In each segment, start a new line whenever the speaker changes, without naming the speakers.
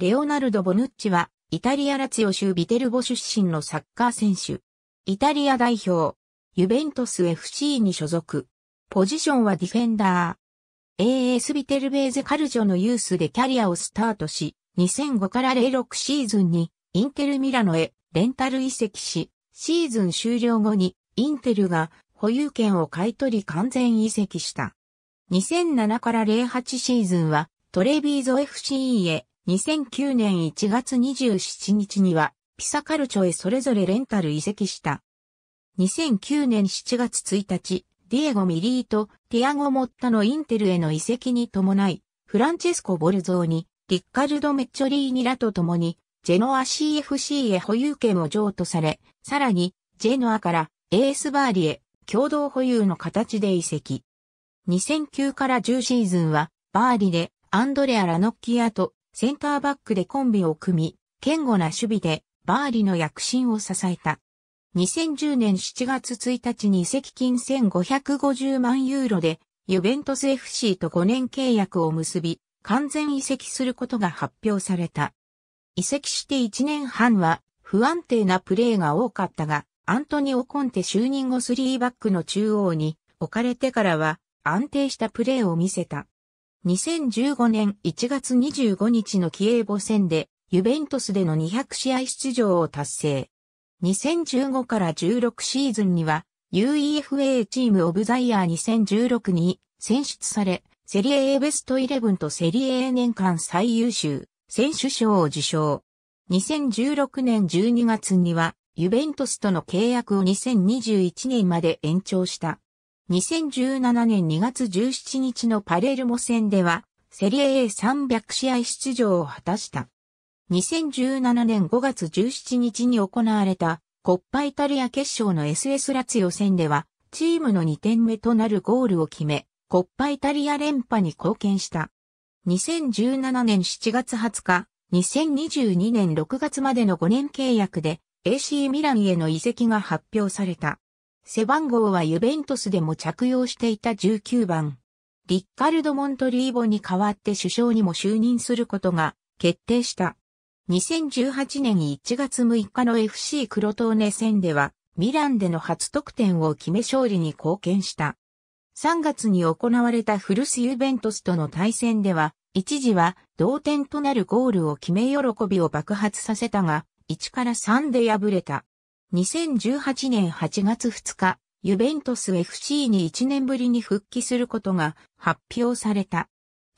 レオナルド・ボヌッチは、イタリア・ラツヨ州ビテルボ出身のサッカー選手。イタリア代表、ユベントス FC に所属。ポジションはディフェンダー。AS ビテルベーゼカルジョのユースでキャリアをスタートし、2005から06シーズンに、インテルミラノへレンタル移籍し、シーズン終了後に、インテルが保有権を買い取り完全移籍した。2007から08シーズンは、トレビーゾ FC へ2009年1月27日には、ピサカルチョへそれぞれレンタル移籍した。2009年7月1日、ディエゴ・ミリーとティアゴ・モッタのインテルへの移籍に伴い、フランチェスコ・ボルゾーに、リッカルド・メッチョリーニらと共に、ジェノア CFC へ保有権を譲渡され、さらに、ジェノアからエースバーリへ共同保有の形で移籍。2009から10シーズンは、バーリでアンドレア・ラノッキアとセンターバックでコンビを組み、堅固な守備でバーリの躍進を支えた。2010年7月1日に移籍金1550万ユーロで、ユベントス FC と5年契約を結び、完全移籍することが発表された。移籍して1年半は不安定なプレーが多かったが、アントニオ・コンテ就任後3バックの中央に置かれてからは安定したプレーを見せた。2015年1月25日のキエーボ戦で、ユベントスでの200試合出場を達成。2015から16シーズンには、UEFA チームオブザイヤー2016に選出され、セリエ A ベストイレブンとセリエ A 年間最優秀選手賞を受賞。2016年12月には、ユベントスとの契約を2021年まで延長した。2017年2月17日のパレルモ戦では、セリエ A300 試合出場を果たした。2017年5月17日に行われたコッパイタリア決勝の SS ラツ予選では、チームの2点目となるゴールを決め、コッパイタリア連覇に貢献した。2017年7月20日、2022年6月までの5年契約で AC ミランへの移籍が発表された。背番号はユベントスでも着用していた19番。リッカルド・モントリーボに代わって首相にも就任することが決定した。2018年1月6日の FC クロトーネ戦では、ミランでの初得点を決め勝利に貢献した。3月に行われたフルス・ユベントスとの対戦では、一時は同点となるゴールを決め喜びを爆発させたが、1から3で敗れた。2018年8月2日、ユベントス FC に1年ぶりに復帰することが発表された。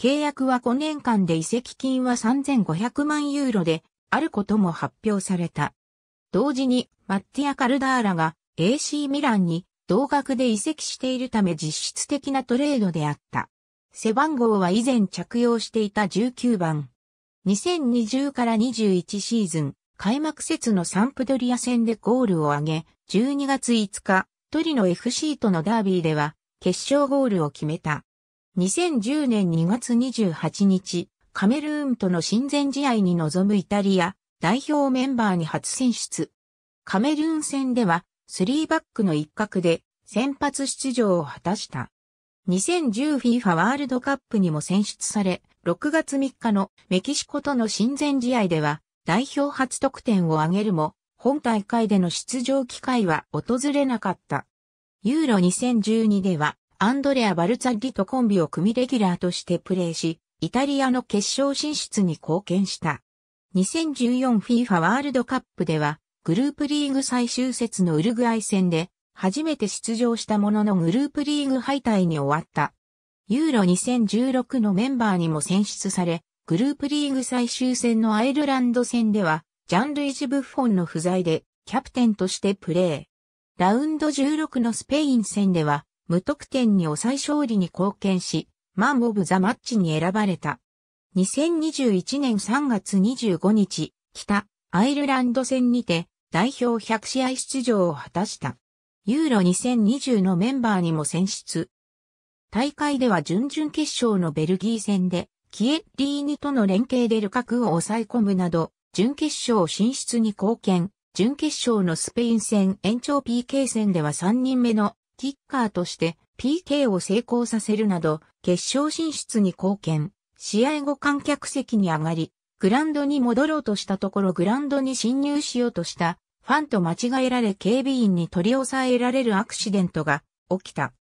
契約は5年間で移籍金は3500万ユーロであることも発表された。同時にマッティア・カルダーラが AC ミランに同額で移籍しているため実質的なトレードであった。背番号は以前着用していた19番。2020から21シーズン、開幕節のサンプドリア戦でゴールを挙げ、12月5日、トリノ FC とのダービーでは、決勝ゴールを決めた。2010年2月28日、カメルーンとの親善試合に臨むイタリア代表メンバーに初選出。カメルーン戦では3バックの一角で先発出場を果たした。2010FIFA ワールドカップにも選出され、6月3日のメキシコとの親善試合では代表初得点を挙げるも、本大会での出場機会は訪れなかった。ユーロ2012では、アンドレア・バルツァッリとコンビを組レギュラーとしてプレーし、イタリアの決勝進出に貢献した。2014FIFA ワールドカップでは、グループリーグ最終節のウルグアイ戦で、初めて出場したもののグループリーグ敗退に終わった。ユーロ2016のメンバーにも選出され、グループリーグ最終戦のアイルランド戦では、ジャンルイジ・ブッフォンの不在で、キャプテンとしてプレー。ラウンド16のスペイン戦では、無得点に抑え勝利に貢献し、マン・オブ・ザ・マッチに選ばれた。2021年3月25日、北アイルランド戦にて代表100試合出場を果たした。ユーロ2020のメンバーにも選出。大会では準々決勝のベルギー戦でキエリーニとの連携でルカクを抑え込むなど、準決勝進出に貢献、準決勝のスペイン戦延長 PK 戦では3人目のキッカーとして PK を成功させるなど、決勝進出に貢献、試合後観客席に上がり、グランドに戻ろうとしたところグランドに侵入しようとした、ファンと間違えられ警備員に取り押さえられるアクシデントが起きた。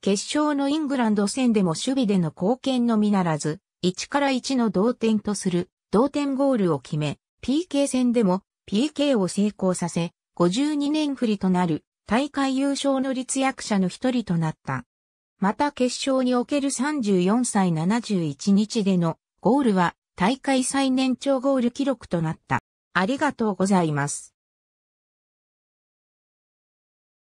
決勝のイングランド戦でも守備での貢献のみならず、1から1の同点とする同点ゴールを決め、PK 戦でも PK を成功させ、52年振りとなる大会優勝の立役者の一人となった。また決勝における34歳71日でのゴールは大会最年長ゴール記録となった。ありがとうございます。